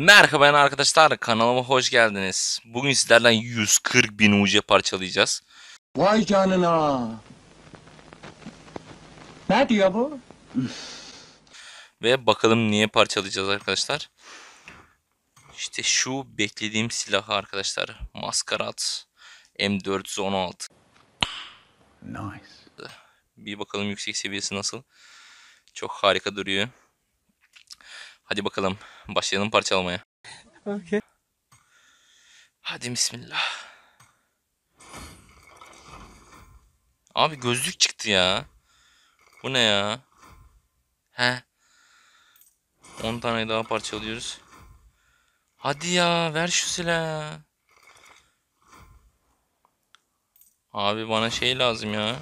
Merhaba arkadaşlar kanalıma hoş geldiniz. Bugün sizlerden 140 bin UC parçalayacağız. Vay canına. Ne diyor bu? Ve bakalım niye parçalayacağız arkadaşlar. İşte şu beklediğim silahı arkadaşlar. Maskarat M416. Nice. Bir bakalım yüksek seviyesi nasıl. Çok harika duruyor. Hadi bakalım başlayalım parçalamaya. Okay. Hadi bismillah. Abi gözlük çıktı ya. Bu ne ya? He. 10 tane daha parçalıyoruz. Hadi ya ver şu silahı. Abi bana şey lazım ya.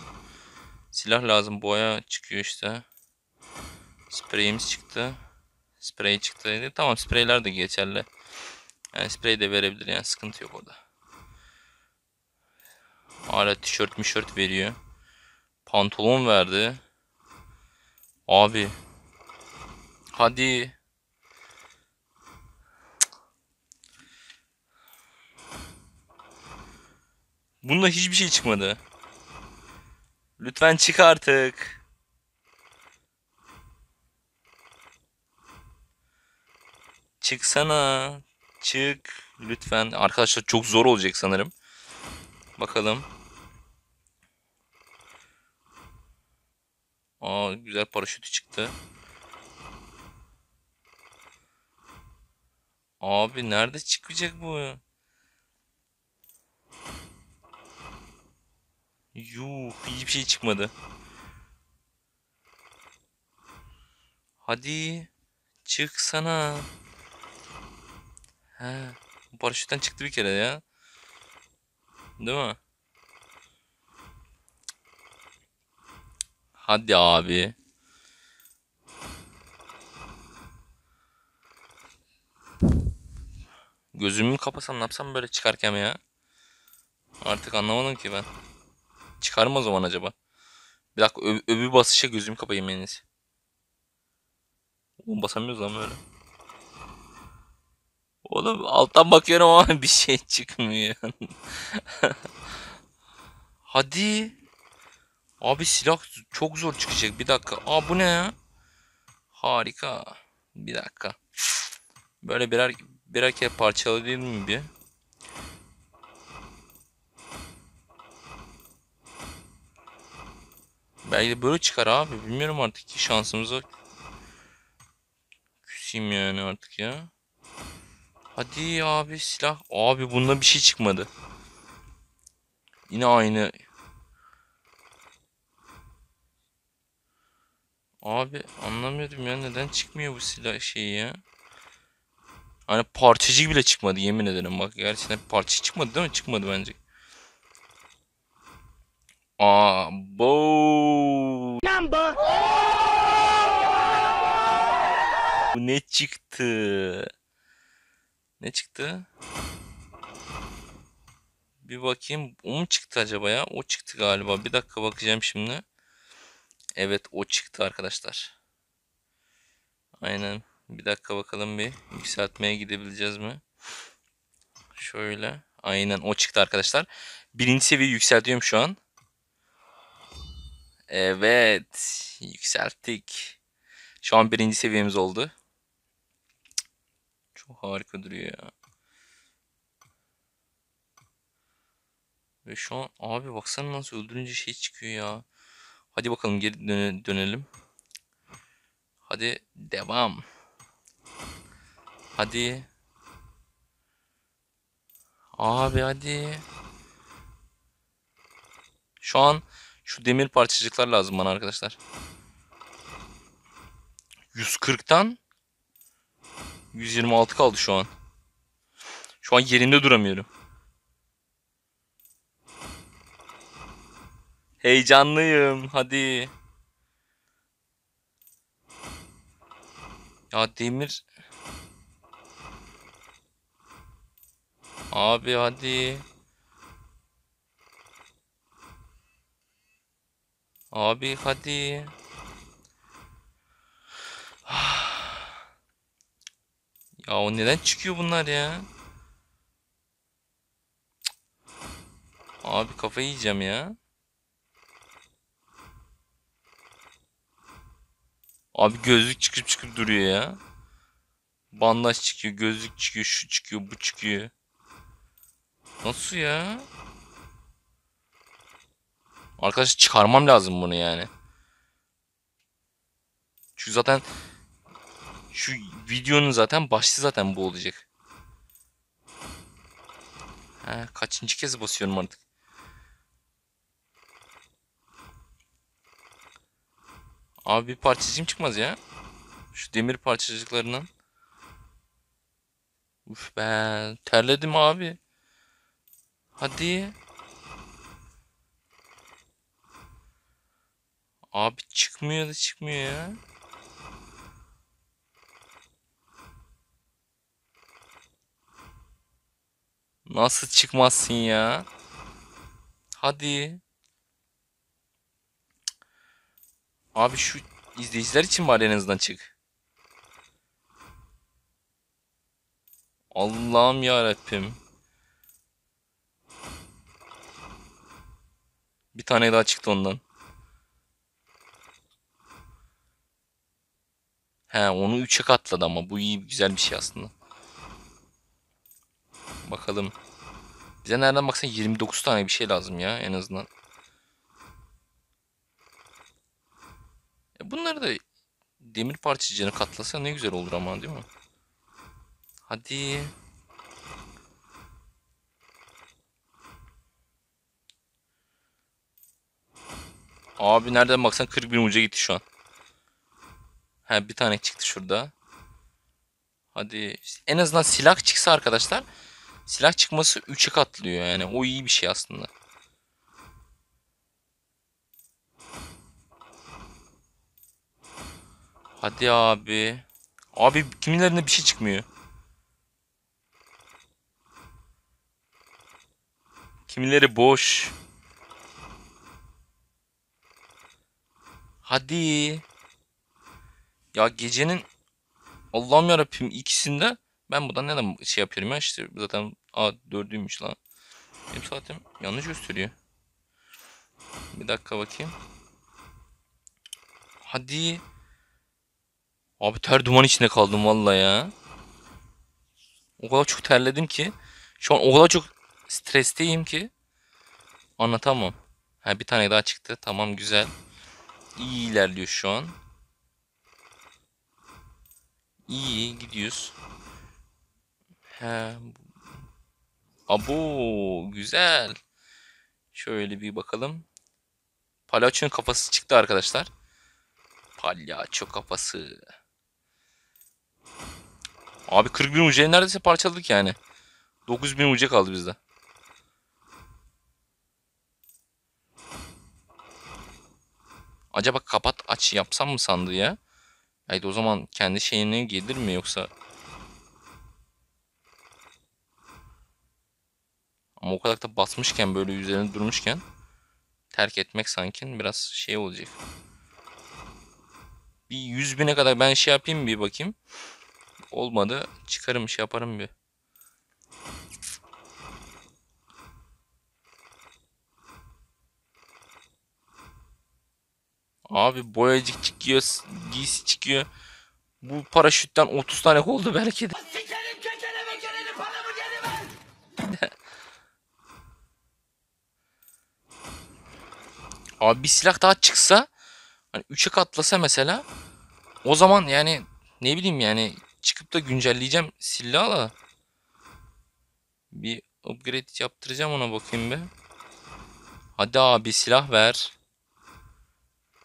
Silah lazım. Boya çıkıyor işte. Spreyimiz çıktı sprey çıktıydı. Tamam spreyler de geçerli. Yani sprey de verebilir yani sıkıntı yok orada. Hala tişört mişört veriyor. Pantolon verdi. Abi. Hadi. Bunda hiçbir şey çıkmadı. Lütfen çık artık. Çıksana. Çık. Lütfen. Arkadaşlar çok zor olacak sanırım. Bakalım. Aa güzel paraşütü çıktı. Abi nerede çıkacak bu? Yuh hiçbir şey çıkmadı. Hadi çıksana. He. Paraşütten çıktı bir kere ya. Değil mi? Hadi abi. Gözümü kapasam ne yapsam böyle çıkarken ya? Artık anlamadım ki ben. Çıkar mı o zaman acaba? Bir dakika öb öbür basışa gözümü kapayayım en iyisi. Oğlum basamıyoruz lan böyle. Oğlum alttan bakıyorum ama bir şey çıkmıyor. Hadi. Abi silah çok zor çıkacak. Bir dakika. Aa bu ne ya? Harika. Bir dakika. Böyle birer birer kere parçalayayım mı bir? Belki de böyle çıkar abi. Bilmiyorum artık ki şansımıza. Küseyim yani artık ya. Hadi abi silah. Abi bunda bir şey çıkmadı. Yine aynı. Abi anlamıyorum ya neden çıkmıyor bu silah şeyi ya. Hani parçacık bile çıkmadı yemin ederim bak. Gerçekten parçacık çıkmadı değil mi? Çıkmadı bence. Aa, bo. Number. Bu ne çıktı? Ne çıktı? Bir bakayım. O mu çıktı acaba ya? O çıktı galiba. Bir dakika bakacağım şimdi. Evet o çıktı arkadaşlar. Aynen. Bir dakika bakalım bir yükseltmeye gidebileceğiz mi? Şöyle. Aynen o çıktı arkadaşlar. Birinci seviye yükseltiyorum şu an. Evet. Yükselttik. Şu an birinci seviyemiz oldu. Çok harika duruyor ya. Ve şu an abi baksana nasıl öldürünce şey çıkıyor ya. Hadi bakalım geri döne, dönelim. Hadi devam. Hadi. Abi hadi. Şu an şu demir parçacıklar lazım bana arkadaşlar. 140'tan 126 kaldı şu an. Şu an yerinde duramıyorum. Heyecanlıyım. Hadi. Ya demir. Abi hadi. Abi hadi. Ya o neden çıkıyor bunlar ya? Abi kafayı yiyeceğim ya. Abi gözlük çıkıp çıkıp duruyor ya. Bandaj çıkıyor, gözlük çıkıyor, şu çıkıyor, bu çıkıyor. Nasıl ya? Arkadaş çıkarmam lazım bunu yani. Çünkü zaten şu videonun zaten başlığı zaten bu olacak. Ha, kaçıncı kez basıyorum artık. Abi bir parçacığım çıkmaz ya. Şu demir parçacıklarından. Uf ben terledim abi. Hadi. Abi çıkmıyor da çıkmıyor ya. Nasıl çıkmazsın ya? Hadi. Abi şu izleyiciler için bari en azından çık. Allah'ım ya Rabbim. Bir tane daha çıktı ondan. He onu 3'e katladı ama bu iyi güzel bir şey aslında. Bakalım. Bize nereden baksan 29 tane bir şey lazım ya en azından. E, bunları da demir parçacığını katlasa ne güzel olur ama değil mi? Hadi. Abi nereden baksan 41 uca gitti şu an. Ha bir tane çıktı şurada. Hadi en azından silah çıksa arkadaşlar silah çıkması 3'e katlıyor yani. O iyi bir şey aslında. Hadi abi. Abi kimilerinde bir şey çıkmıyor. Kimileri boş. Hadi. Ya gecenin Allah'ım yarabbim ikisinde ben buradan neden şey yapıyorum ya işte zaten a 4'üymüş lan. Benim saatim yanlış gösteriyor. Bir dakika bakayım. Hadi. Abi ter duman içinde kaldım valla ya. O kadar çok terledim ki. Şu an o kadar çok stresteyim ki. Anlatamam. Ha bir tane daha çıktı. Tamam güzel. İyi ilerliyor şu an. İyi gidiyoruz. He. Abo güzel. Şöyle bir bakalım. Palyaço'nun kafası çıktı arkadaşlar. Palyaço kafası. Abi 40 bin ucayı neredeyse parçaladık yani. 9 bin uca kaldı bizde. Acaba kapat aç yapsam mı sandı ya? Haydi o zaman kendi şeyine gelir mi yoksa Ama o kadar da basmışken böyle üzerine durmuşken terk etmek sanki biraz şey olacak. Bir 100 bine kadar ben şey yapayım bir bakayım. Olmadı. Çıkarım şey yaparım bir. Abi boyacık çıkıyor, giysi çıkıyor. Bu paraşütten 30 tane oldu belki de. Abi bir silah daha çıksa hani 3'e katlasa mesela o zaman yani ne bileyim yani çıkıp da güncelleyeceğim silahla bir upgrade yaptıracağım ona bakayım be. Hadi abi silah ver.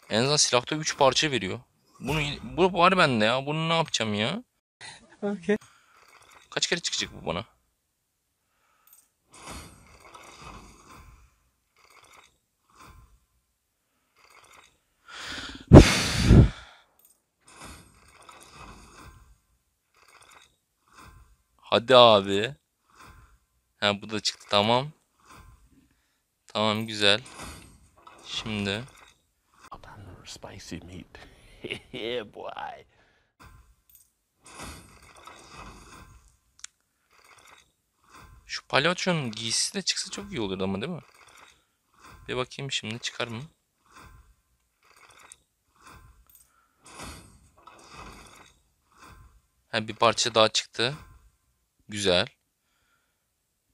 En azından silahta 3 parça veriyor. Bunu bu var bende ya. Bunu ne yapacağım ya? Okay. Kaç kere çıkacak bu bana? Hadi abi. Ha bu da çıktı tamam. Tamam güzel. Şimdi. Spicy meat. boy. Şu palyaçonun giysisi de çıksa çok iyi olurdu ama değil mi? Bir bakayım şimdi çıkar mı? Ha bir parça daha çıktı. Güzel.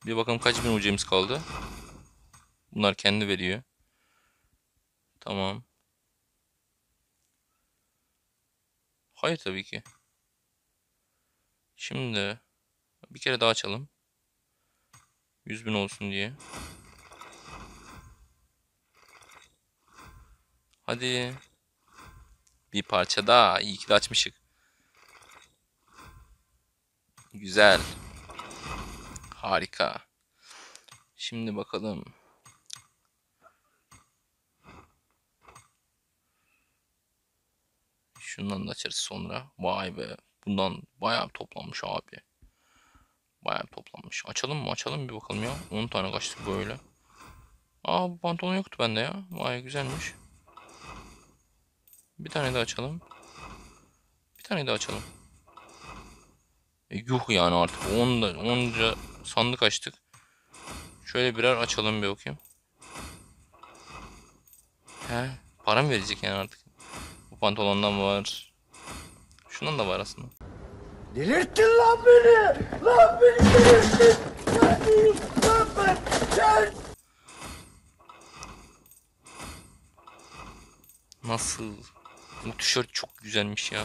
Bir bakalım kaç bin ucemiz kaldı. Bunlar kendi veriyor. Tamam. Hayır tabii ki. Şimdi bir kere daha açalım. 100 bin olsun diye. Hadi. Bir parça daha. İyi ki de açmışık. Güzel. Harika. Şimdi bakalım. Şundan da açarız sonra. Vay be. Bundan bayağı toplanmış abi. Bayağı toplanmış. Açalım mı? Açalım bir bakalım ya. 10 tane kaçtı böyle. Aa bu pantolon yoktu bende ya. Vay güzelmiş. Bir tane daha açalım. Bir tane daha açalım. E, yuh yani artık. Onda, onca sandık açtık. Şöyle birer açalım bir okuyayım. He, para mı verecek yani artık? Bu pantolondan var. Şundan da var aslında. Delirttin lan beni! Lan beni delirttin! Lan beni! Lan ben! Gel! Nasıl? Bu tişört çok güzelmiş ya.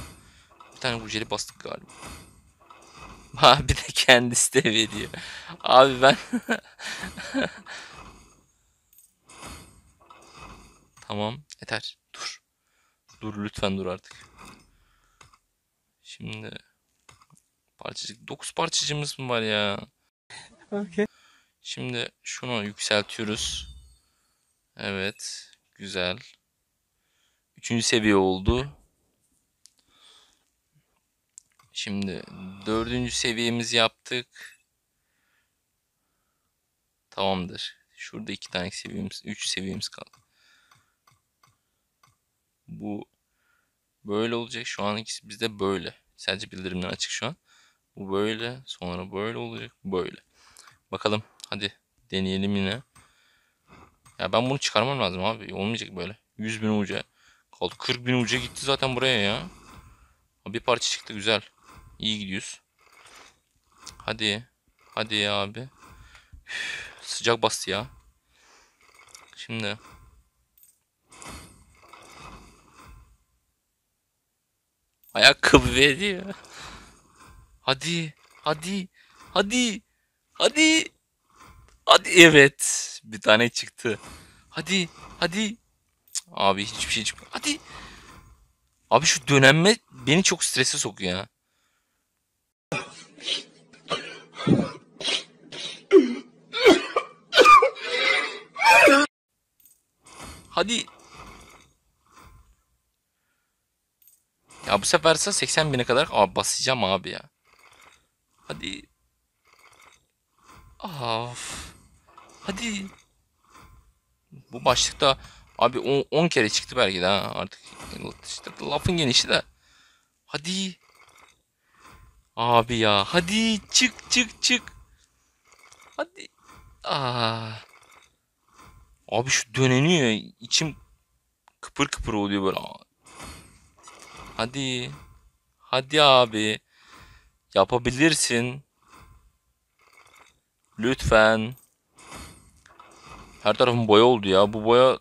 Bir tane bu bastık galiba. Abi de kendisi de veriyor. Abi ben... tamam yeter. Dur. Dur lütfen dur artık. Şimdi... Parçacık. 9 parçacığımız mı var ya? Okay. Şimdi şunu yükseltiyoruz. Evet. Güzel. Üçüncü seviye oldu. Şimdi dördüncü seviyemizi yaptık. Tamamdır. Şurada iki tane seviyemiz, üç seviyemiz kaldı. Bu böyle olacak. Şu an ikisi bizde böyle. Sadece bildirimler açık şu an. Bu böyle. Sonra böyle olacak. Böyle. Bakalım. Hadi deneyelim yine. Ya ben bunu çıkarmam lazım abi. Olmayacak böyle. 100 bin uca. Kaldı 40 bin uca gitti zaten buraya ya. Bir parça çıktı güzel. İyi gidiyoruz. Hadi. Hadi ya abi. Üf, sıcak bastı ya. Şimdi. Ayakkabı veriyor. Hadi. Hadi. Hadi. Hadi. Hadi evet. Bir tane çıktı. Hadi. Hadi. Abi hiçbir şey çıkmıyor. Hadi. Abi şu dönemme beni çok strese sokuyor ya. Hadi. Ya bu sefer ise 80 bine kadar abi basacağım abi ya. Hadi. Of. Hadi. Bu başlıkta abi 10 kere çıktı belki de artık. İşte lafın genişi de. Hadi. Abi ya hadi çık çık çık. Hadi. Aa. Ah. Abi şu döneniyor. İçim kıpır kıpır oluyor böyle. Hadi. Hadi abi. Yapabilirsin. Lütfen. Her tarafım boya oldu ya. Bu boya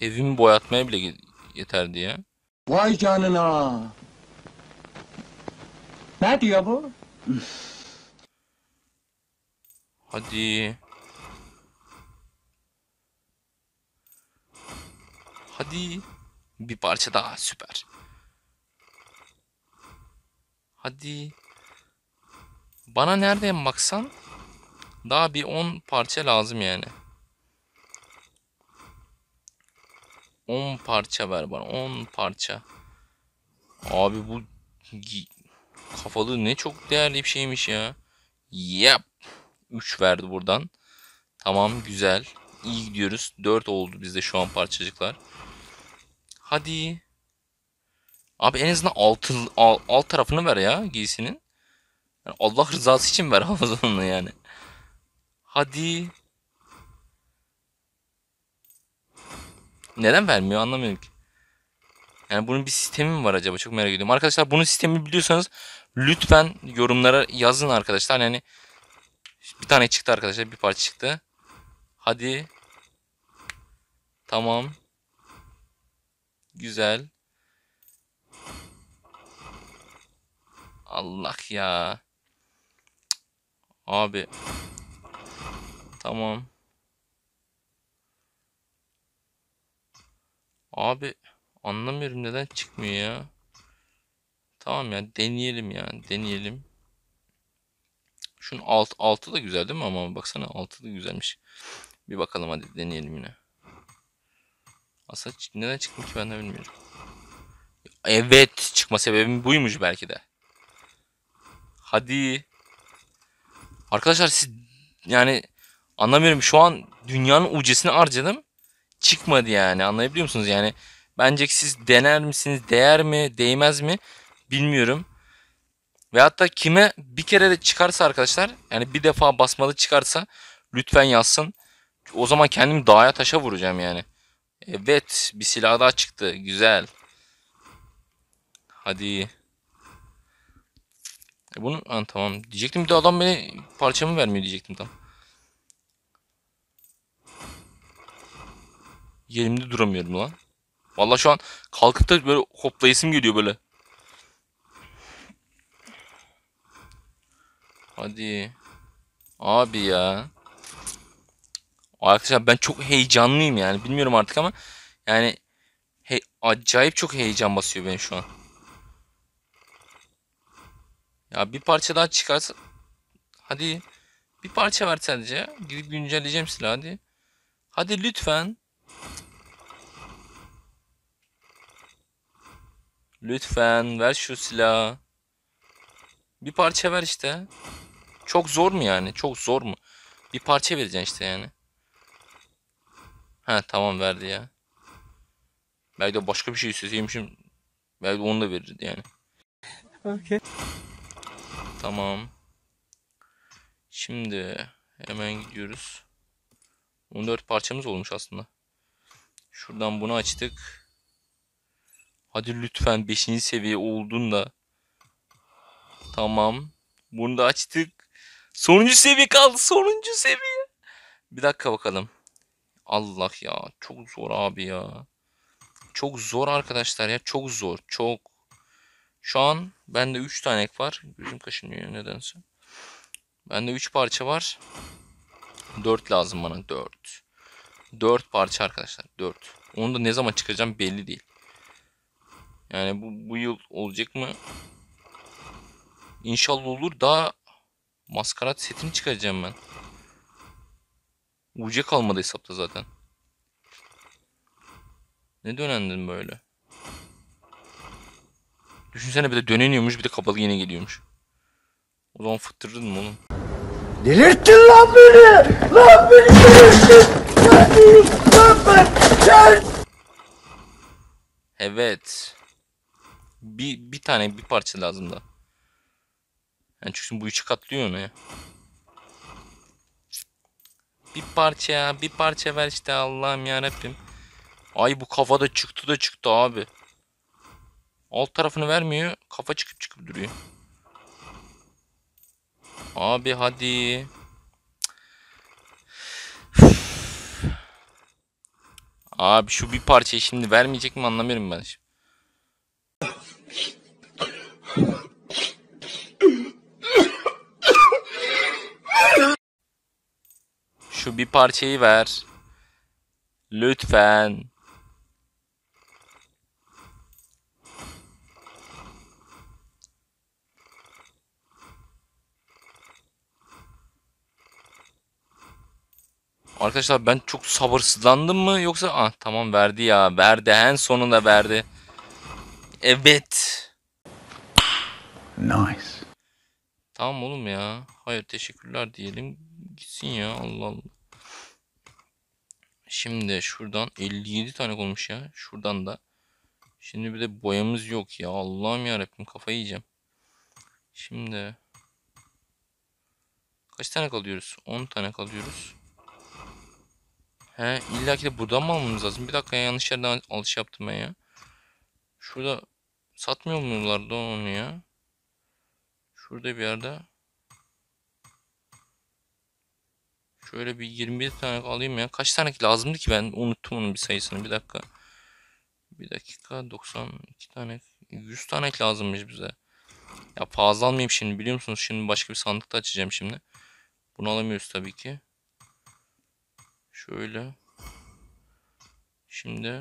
evimi boyatmaya bile yeterdi ya. Vay canına. Ne diyor bu? Hadi. Hadi. Bir parça daha süper. Hadi. Bana nereden baksan daha bir 10 parça lazım yani. 10 parça ver bana 10 parça. Abi bu Kafalı ne çok değerli bir şeymiş ya. yap 3 verdi buradan. Tamam güzel. İyi gidiyoruz. 4 oldu bizde şu an parçacıklar. Hadi. Abi en azından alt, alt tarafını ver ya giysinin. Yani Allah rızası için ver Ramazan'ını yani. Hadi. Neden vermiyor anlamıyorum ki. Yani bunun bir sistemi mi var acaba? Çok merak ediyorum. Arkadaşlar bunun sistemini biliyorsanız Lütfen yorumlara yazın arkadaşlar. yani bir tane çıktı arkadaşlar. Bir parça çıktı. Hadi. Tamam. Güzel. Allah ya. Abi. Tamam. Abi anlamıyorum neden çıkmıyor ya. Tamam ya deneyelim yani deneyelim. Şunun alt, altı da güzel değil mi ama baksana altı da güzelmiş. Bir bakalım hadi deneyelim yine. Aslında neden çıktı ki ben de bilmiyorum. Evet çıkma sebebim buymuş belki de. Hadi. Arkadaşlar siz yani anlamıyorum şu an dünyanın ucesini harcadım. Çıkmadı yani anlayabiliyor musunuz? Yani bence siz dener misiniz değer mi değmez mi? bilmiyorum. Ve hatta kime bir kere de çıkarsa arkadaşlar yani bir defa basmalı çıkarsa lütfen yazsın. O zaman kendim dağa taşa vuracağım yani. Evet bir silah daha çıktı. Güzel. Hadi. E bunu ha, tamam diyecektim bir de adam beni parçamı vermiyor diyecektim tam. Yerimde duramıyorum lan. Vallahi şu an kalkıp da böyle hoplayasım geliyor böyle. Hadi. Abi ya. Arkadaşlar ben çok heyecanlıyım yani. Bilmiyorum artık ama yani he, acayip çok heyecan basıyor beni şu an. Ya bir parça daha çıkarsa hadi bir parça ver sadece. Gidip güncelleyeceğim silahı hadi. Hadi lütfen. Lütfen ver şu silahı. Bir parça ver işte. Çok zor mu yani? Çok zor mu? Bir parça vereceksin işte yani. Ha tamam verdi ya. Belki de başka bir şey isteseymişim. Belki de onu da verirdi yani. Okey. Tamam. Şimdi hemen gidiyoruz. 14 parçamız olmuş aslında. Şuradan bunu açtık. Hadi lütfen 5. seviye oldun da Tamam. Bunu da açtık. Sonuncu seviye kaldı. Sonuncu seviye. Bir dakika bakalım. Allah ya. Çok zor abi ya. Çok zor arkadaşlar ya. Çok zor. Çok. Şu an bende 3 tane var. Gözüm kaşınıyor nedense. Bende 3 parça var. 4 lazım bana. 4. 4 parça arkadaşlar. 4. Onu da ne zaman çıkaracağım belli değil. Yani bu, bu yıl olacak mı İnşallah olur. Daha maskarat setini çıkaracağım ben. UC kalmadı hesapta zaten. Ne dönendin böyle? Düşünsene bir de döneniyormuş bir de kapalı yine geliyormuş. O zaman fıttırdın mı oğlum? Delirttin lan beni! Lan beni delirttin! Lan beni! Lan ben! Gel! Evet. Bir, bir tane bir parça lazım da. Yani çünkü bu üçü katlıyor onu ya. Bir parça ya bir parça ver işte Allah'ım yarabbim. Ay bu kafa da çıktı da çıktı abi. Alt tarafını vermiyor. Kafa çıkıp çıkıp duruyor. Abi hadi. Abi şu bir parça şimdi vermeyecek mi anlamıyorum ben şimdi. Şu bir parçayı ver. Lütfen. Arkadaşlar ben çok sabırsızlandım mı yoksa ah tamam verdi ya verdi en sonunda verdi. Evet. Nice. Tamam oğlum ya. Hayır teşekkürler diyelim. Gitsin ya Allah Allah. Şimdi şuradan 57 tane olmuş ya. Şuradan da. Şimdi bir de boyamız yok ya. Allah'ım yarabbim kafayı yiyeceğim. Şimdi. Kaç tane kalıyoruz? 10 tane kalıyoruz. He illa ki de buradan mı almamız lazım? Bir dakika ya, yanlış yerden alış yaptım ben ya. Şurada satmıyor muyulardı onu ya? Şurada bir yerde Şöyle bir 21 tane alayım ya. Kaç tane lazımdı ki ben unuttum onun bir sayısını. Bir dakika. Bir dakika 92 tane 100 tane lazımmış bize. Ya fazla almayayım şimdi biliyor musunuz? Şimdi başka bir sandık da açacağım şimdi. Bunu alamıyoruz tabii ki. Şöyle. Şimdi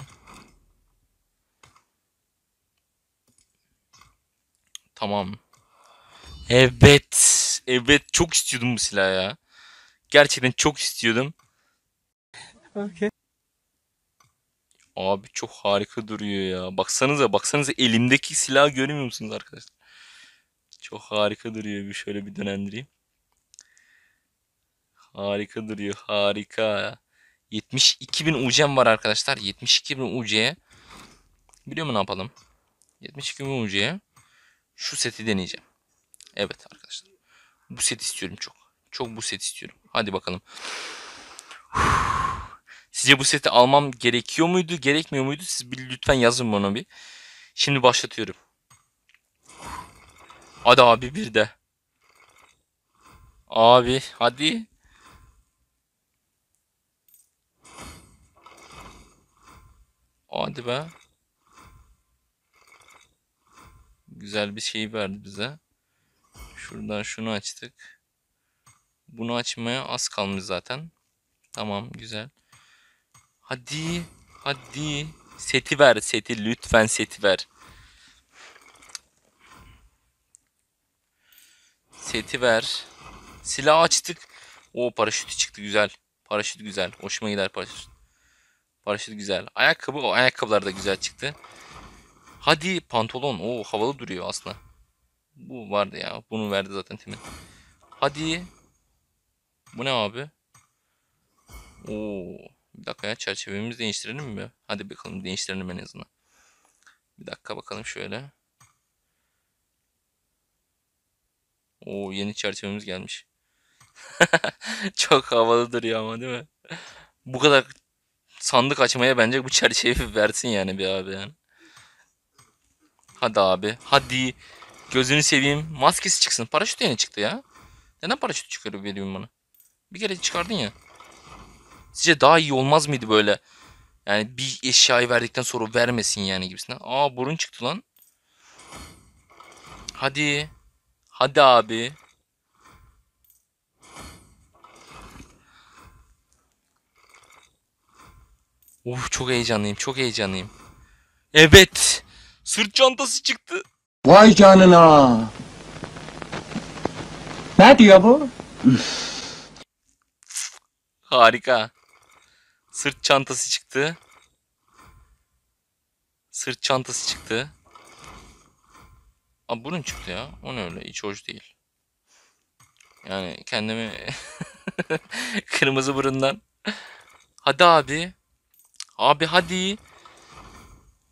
Tamam. Evet. Evet çok istiyordum bu silah ya. Gerçekten çok istiyordum. Okay. Abi çok harika duruyor ya. Baksanıza baksanıza elimdeki silahı görmüyor musunuz arkadaşlar? Çok harika duruyor. Bir şöyle bir dönendireyim. Harika duruyor. Harika. 72 bin UC'm var arkadaşlar. 72 bin UC'ye. Biliyor musun ne yapalım? 72 bin UC'ye şu seti deneyeceğim. Evet arkadaşlar. Bu set istiyorum çok. Çok bu set istiyorum. Hadi bakalım. Sizce bu seti almam gerekiyor muydu, gerekmiyor muydu? Siz bir lütfen yazın bana bir. Şimdi başlatıyorum. Hadi abi bir de. Abi hadi. Hadi be. Güzel bir şey verdi bize. Şuradan şunu açtık. Bunu açmaya az kalmış zaten. Tamam güzel. Hadi. Hadi. Seti ver seti. Lütfen seti ver. Seti ver. Silah açtık. O paraşütü çıktı güzel. Paraşüt güzel. Hoşuma gider paraşüt. Paraşüt güzel. Ayakkabı o ayakkabılar da güzel çıktı. Hadi pantolon. O havalı duruyor aslında. Bu vardı ya. Bunu verdi zaten Timin. Hadi bu ne abi? Oo. Bir dakika ya çerçevemizi değiştirelim mi? Hadi bakalım değiştirelim en azından. Bir dakika bakalım şöyle. Oo yeni çerçevemiz gelmiş. Çok havalıdır ya ama değil mi? Bu kadar sandık açmaya bence bu çerçeveyi versin yani bir abi yani. Hadi abi. Hadi. Gözünü seveyim. Maskesi çıksın. Paraşüt yeni çıktı ya. Neden paraşüt çıkarıp veriyorum bana? Bir kere çıkardın ya. Sizce daha iyi olmaz mıydı böyle? Yani bir eşyayı verdikten sonra vermesin yani gibisinden. Aa burun çıktı lan. Hadi. Hadi abi. Of çok heyecanlıyım, çok heyecanlıyım. Evet. Sırt çantası çıktı. Vay canına. Ne diyor bu? Harika. Sırt çantası çıktı. Sırt çantası çıktı. Abi bunun çıktı ya. O ne öyle? Hiç hoş değil. Yani kendimi kırmızı burundan. Hadi abi. Abi hadi.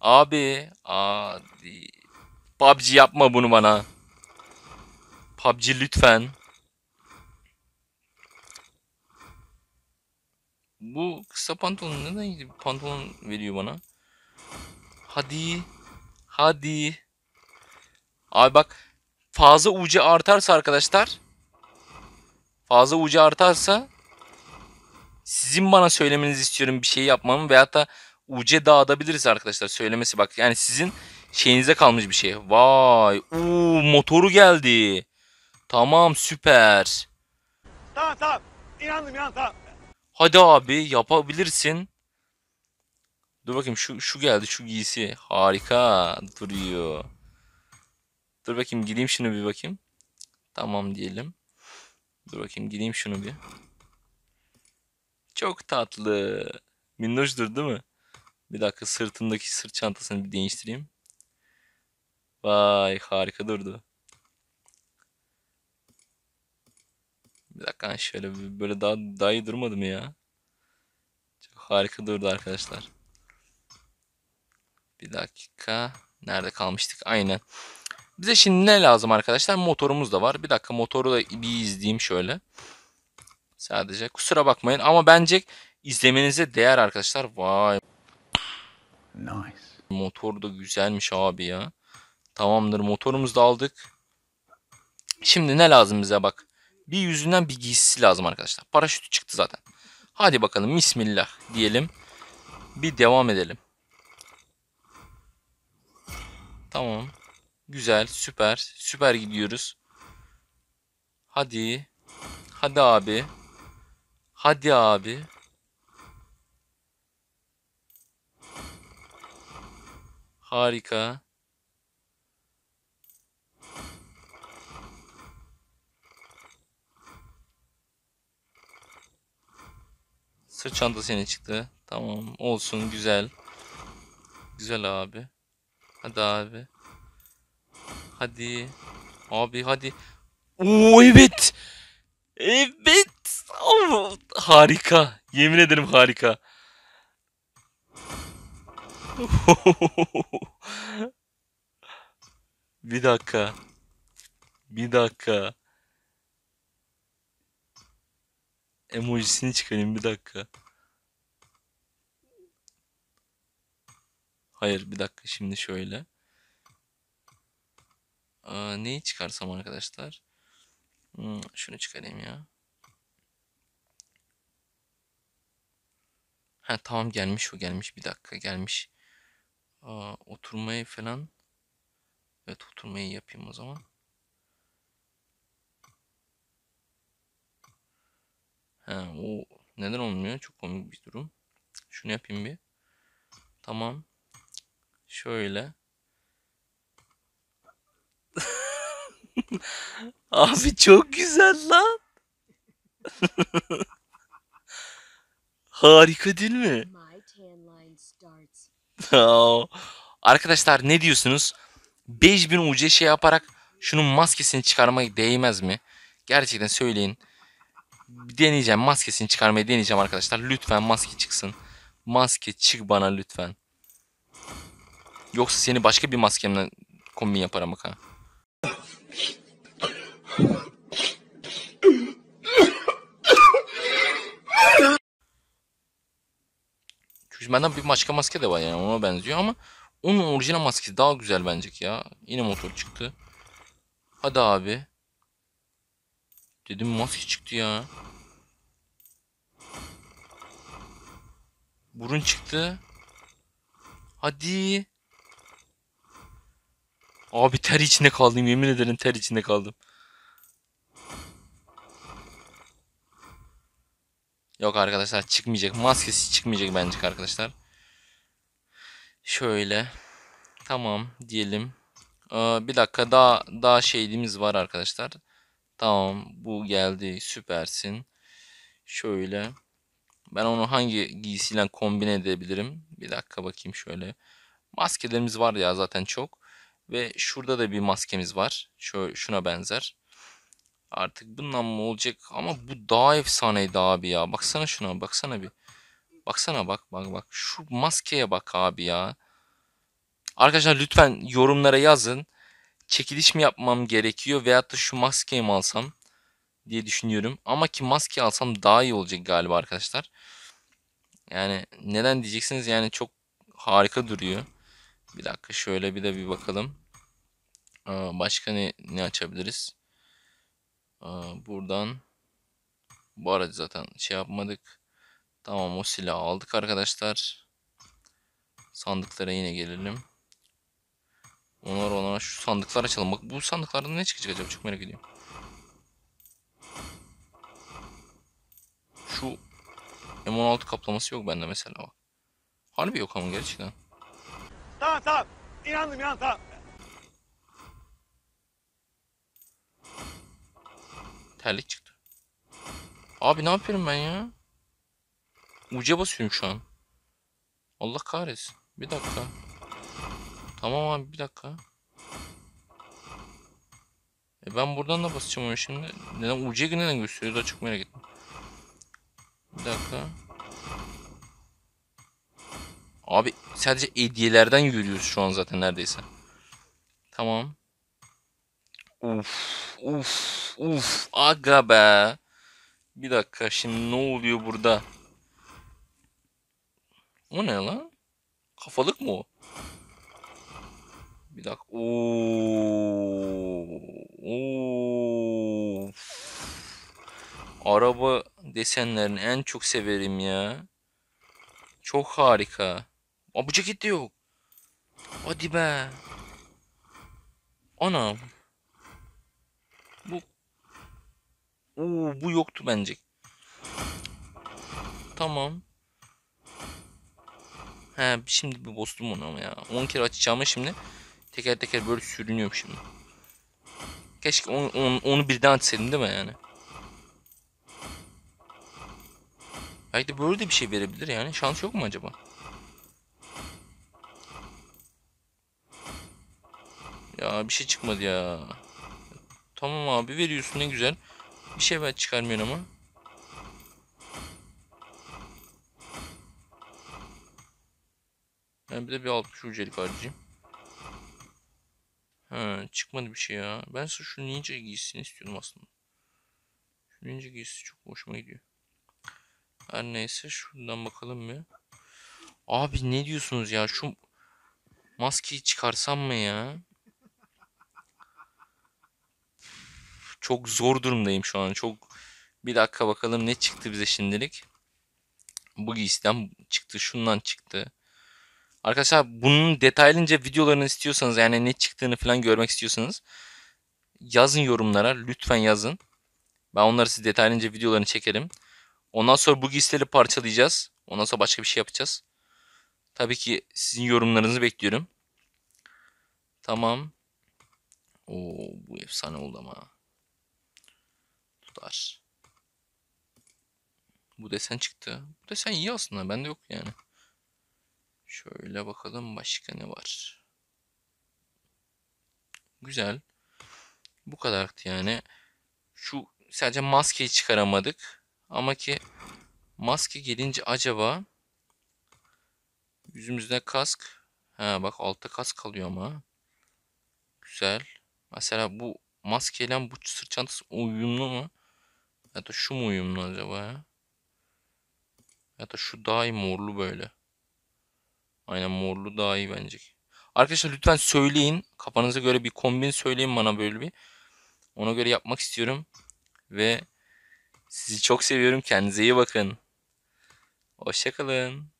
Abi. Hadi. PUBG yapma bunu bana. PUBG lütfen. Bu kısa pantolon neden iyi pantolon veriyor bana? Hadi. Hadi. Abi bak fazla ucu artarsa arkadaşlar fazla ucu artarsa sizin bana söylemenizi istiyorum bir şey yapmamı veyahut da uce dağıtabiliriz arkadaşlar söylemesi bak yani sizin şeyinize kalmış bir şey. Vay u motoru geldi. Tamam süper. Tamam tamam inandım inandım Hadi abi yapabilirsin. Dur bakayım şu şu geldi şu giysi. Harika duruyor. Dur bakayım gideyim şunu bir bakayım. Tamam diyelim. Dur bakayım gideyim şunu bir. Çok tatlı. Minnoştur değil mi? Bir dakika sırtındaki sırt çantasını bir değiştireyim. Vay harika durdu. Bir dakika hani şöyle böyle daha, daha iyi durmadı mı ya? Çok harika durdu arkadaşlar. Bir dakika. Nerede kalmıştık? Aynen. Bize şimdi ne lazım arkadaşlar? Motorumuz da var. Bir dakika motoru da bir izleyeyim şöyle. Sadece kusura bakmayın ama bence izlemenize değer arkadaşlar. Vay. Nice. Motor da güzelmiş abi ya. Tamamdır motorumuzu da aldık. Şimdi ne lazım bize bak bir yüzünden bir giysisi lazım arkadaşlar. Paraşütü çıktı zaten. Hadi bakalım bismillah diyelim. Bir devam edelim. Tamam. Güzel, süper. Süper gidiyoruz. Hadi. Hadi abi. Hadi abi. Harika. Sırt çantası yine çıktı. Tamam olsun güzel. Güzel abi. Hadi abi. Hadi. Abi hadi. Oo evet. Evet. harika. Yemin ederim harika. bir dakika. Bir dakika. emojisini çıkarayım bir dakika. Hayır bir dakika şimdi şöyle. Aa, neyi çıkarsam arkadaşlar? Hmm, şunu çıkarayım ya. Ha tamam gelmiş o gelmiş bir dakika gelmiş. Aa, oturmayı falan. Evet oturmayı yapayım o zaman. Ha, o neden olmuyor? Çok komik bir durum. Şunu yapayım bir. Tamam. Şöyle. Abi çok güzel lan. Harika değil mi? Arkadaşlar ne diyorsunuz? 5000 UC şey yaparak şunun maskesini çıkarmak değmez mi? Gerçekten söyleyin deneyeceğim. Maskesini çıkarmayı deneyeceğim arkadaşlar. Lütfen maske çıksın. Maske çık bana lütfen. Yoksa seni başka bir maskemle kombin yaparım bak ha. Çünkü benden bir başka maske de var yani ona benziyor ama onun orijinal maskesi daha güzel bence ya. Yine motor çıktı. Hadi abi. Dedim maske çıktı ya. Burun çıktı. Hadi. Abi ter içinde kaldım yemin ederim ter içinde kaldım. Yok arkadaşlar çıkmayacak. Maskesi çıkmayacak bence arkadaşlar. Şöyle. Tamam diyelim. Ee, bir dakika daha daha şeyimiz var arkadaşlar. Tamam bu geldi süpersin. Şöyle. Ben onu hangi giysiyle kombine edebilirim? Bir dakika bakayım şöyle. Maskelerimiz var ya zaten çok. Ve şurada da bir maskemiz var. Şöyle, şuna benzer. Artık bundan mı olacak? Ama bu daha efsaneydi abi ya. Baksana şuna baksana bir. Baksana bak bak bak. Şu maskeye bak abi ya. Arkadaşlar lütfen yorumlara yazın. Çekiliş mi yapmam gerekiyor veyahut da şu maskeyi mi alsam? diye düşünüyorum. Ama ki maske alsam daha iyi olacak galiba arkadaşlar. Yani neden diyeceksiniz yani çok harika duruyor. Bir dakika şöyle bir de bir bakalım. başka ne, ne açabiliriz? buradan bu aracı zaten şey yapmadık. Tamam o silahı aldık arkadaşlar. Sandıklara yine gelelim. Onlar ona şu sandıklar açalım. Bak bu sandıklardan ne çıkacak acaba çok merak ediyorum. Şu M16 kaplaması yok bende mesela bak. Harbi yok ama gerçekten. Tamam tamam. İnandım inan tamam. Terlik çıktı. Abi ne yapıyorum ben ya? Uca basıyorum şu an. Allah kahretsin. Bir dakika. Tamam abi bir dakika. E ben buradan da basacağım onu şimdi. Neden uca neden gösteriyor da çok merak ettim. Bir dakika. Abi sadece hediyelerden yürüyoruz şu an zaten neredeyse. Tamam. Uf, uf, uf. Aga be. Bir dakika şimdi ne oluyor burada? O ne lan? Kafalık mı o? Bir dakika. Oo. Oo. Araba desenlerini en çok severim ya. Çok harika. Aa, bu ceket de yok. Hadi be. Anam. Bu. Oo, bu yoktu bence. Tamam. He şimdi bir bostum onu ama ya. 10 kere açacağım şimdi. Teker teker böyle sürünüyorum şimdi. Keşke on, on, onu birden açsaydım değil mi yani? Belki de böyle de bir şey verebilir yani. Şans yok mu acaba? Ya bir şey çıkmadı ya. Tamam abi veriyorsun ne güzel. Bir şey ben çıkarmıyorsun ama. Ben bir de bir altmış ucelik harcayayım. Ha, çıkmadı bir şey ya. Ben şu ninja giysisini istiyorum aslında. Şu ninja giysisi çok hoşuma gidiyor. Her neyse şuradan bakalım mı? Abi ne diyorsunuz ya? Şu maskeyi çıkarsam mı ya? Çok zor durumdayım şu an. Çok bir dakika bakalım ne çıktı bize şimdilik. Bu giysiden çıktı, şundan çıktı. Arkadaşlar bunun detaylıca videolarını istiyorsanız yani ne çıktığını falan görmek istiyorsanız yazın yorumlara lütfen yazın. Ben onları size detaylıca videolarını çekerim. Ondan sonra bu listeleri parçalayacağız. Ondan sonra başka bir şey yapacağız. Tabii ki sizin yorumlarınızı bekliyorum. Tamam. Oo bu efsane oldu ama. Tutar. Bu desen çıktı. Bu desen iyi aslında. Bende yok yani. Şöyle bakalım başka ne var. Güzel. Bu kadardı yani. Şu sadece maskeyi çıkaramadık. Ama ki maske gelince acaba yüzümüzde kask. Ha bak altta kask kalıyor ama. Güzel. Mesela bu maskeyle bu sırt çantası uyumlu mu? Ya da şu mu uyumlu acaba ya? Ya da şu daha iyi morlu böyle. Aynen morlu daha iyi bence. Arkadaşlar lütfen söyleyin. Kafanıza göre bir kombin söyleyin bana böyle bir. Ona göre yapmak istiyorum. Ve sizi çok seviyorum. Kendinize iyi bakın. Hoşçakalın.